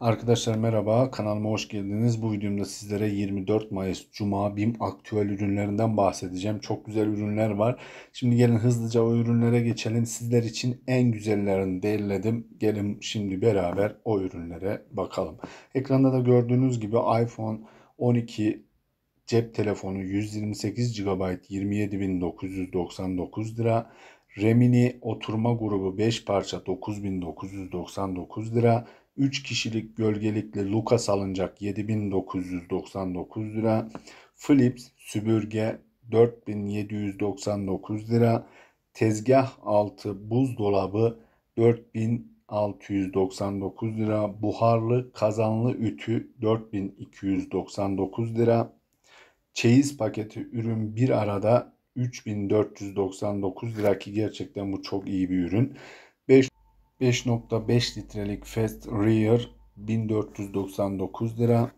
Arkadaşlar merhaba kanalıma hoş geldiniz. Bu videomda sizlere 24 Mayıs Cuma BİM aktüel ürünlerinden bahsedeceğim. Çok güzel ürünler var. Şimdi gelin hızlıca o ürünlere geçelim. Sizler için en güzellerini derledim. Gelin şimdi beraber o ürünlere bakalım. Ekranda da gördüğünüz gibi iPhone 12 cep telefonu 128 GB 27.999 lira. Remini oturma grubu 5 parça 9999 lira. 3 kişilik gölgelikli Luka salıncak 7999 lira. Philips sübürge 4799 lira. Tezgah altı buzdolabı 4699 lira. Buharlı kazanlı ütü 4299 lira. Çeyiz paketi ürün bir arada 3499 lira ki gerçekten bu çok iyi bir ürün. 5.5 litrelik Fast Rear 1499 lira.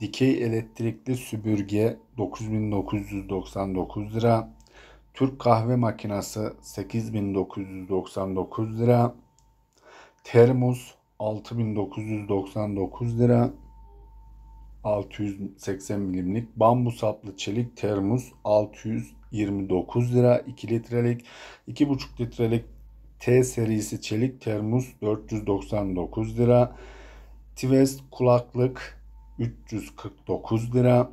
Dikey elektrikli süpürge 9999 lira. Türk kahve makinası 8999 lira. Termos 6999 lira. 680 milimlik bambu saplı çelik termos 629 lira 2 litrelik 2,5 litrelik T serisi çelik termos 499 lira Twist kulaklık 349 lira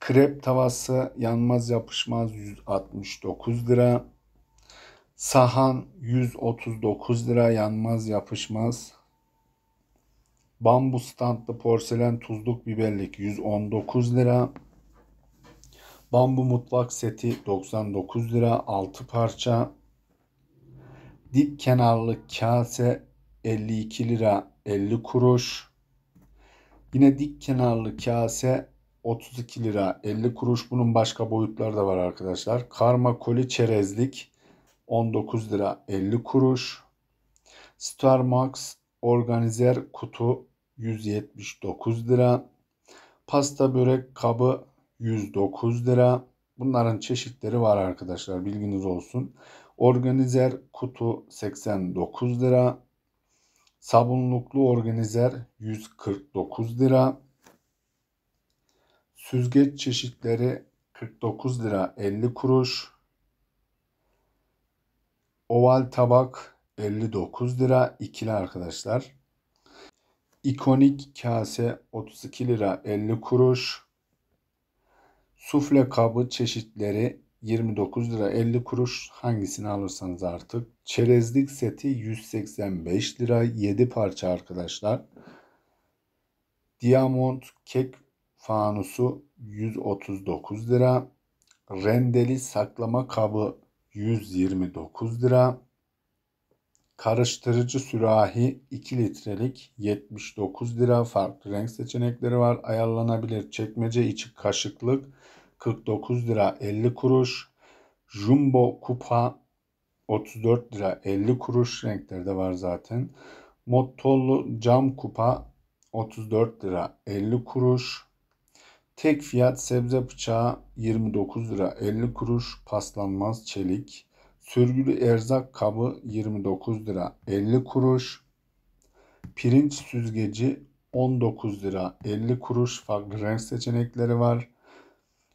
krep tavası yanmaz yapışmaz 169 lira sahan 139 lira yanmaz yapışmaz Bambu standlı porselen tuzluk biberlik 119 lira. Bambu mutfak seti 99 lira 6 parça. Dik kenarlı kase 52 lira 50 kuruş. Yine dik kenarlı kase 32 lira 50 kuruş. Bunun başka boyutları da var arkadaşlar. Karma koli çerezlik 19 lira 50 kuruş. Starmax organizer kutu 179 lira. Pasta börek kabı 109 lira. Bunların çeşitleri var arkadaşlar bilginiz olsun. Organizer kutu 89 lira. Sabunluklu organizer 149 lira. Süzgeç çeşitleri 49 lira 50 kuruş. Oval tabak 59 lira ikili arkadaşlar. İkonik kase 32 lira 50 kuruş. Sufle kabı çeşitleri 29 lira 50 kuruş hangisini alırsanız artık. Çerezlik seti 185 lira 7 parça arkadaşlar. Diamond kek fanusu 139 lira. Rendeli saklama kabı 129 lira. Karıştırıcı sürahi 2 litrelik 79 lira. Farklı renk seçenekleri var. Ayarlanabilir çekmece içi kaşıklık 49 lira 50 kuruş. Jumbo kupa 34 lira 50 kuruş renkleri de var zaten. Mottollu cam kupa 34 lira 50 kuruş. Tek fiyat sebze bıçağı 29 lira 50 kuruş. Paslanmaz çelik Sürgülü erzak kabı 29 lira 50 kuruş. Pirinç süzgeci 19 lira 50 kuruş. Farklı renk seçenekleri var.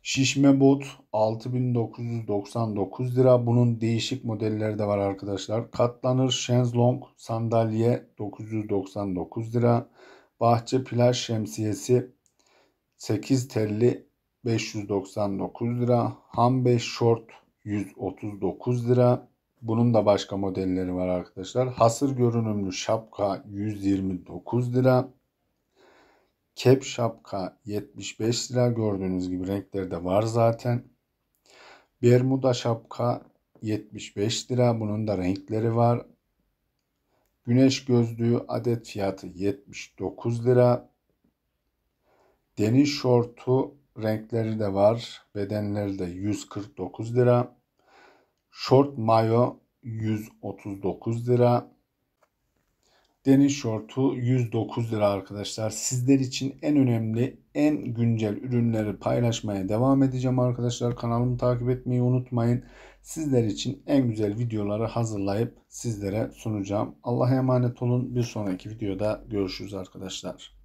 Şişme bot 6999 lira. Bunun değişik modelleri de var arkadaşlar. Katlanır şenzlong sandalye 999 lira. Bahçe plaj şemsiyesi 8 telli 599 lira. Hambe short 139 lira. Bunun da başka modelleri var arkadaşlar. Hasır görünümlü şapka 129 lira. Kep şapka 75 lira. Gördüğünüz gibi renkleri de var zaten. Bermuda şapka 75 lira. Bunun da renkleri var. Güneş gözlüğü adet fiyatı 79 lira. Deniz şortu renkleri de var. Bedenleri de 149 lira. Short mayo 139 lira. Deniz şortu 109 lira arkadaşlar. Sizler için en önemli, en güncel ürünleri paylaşmaya devam edeceğim arkadaşlar. Kanalımı takip etmeyi unutmayın. Sizler için en güzel videoları hazırlayıp sizlere sunacağım. Allah'a emanet olun. Bir sonraki videoda görüşürüz arkadaşlar.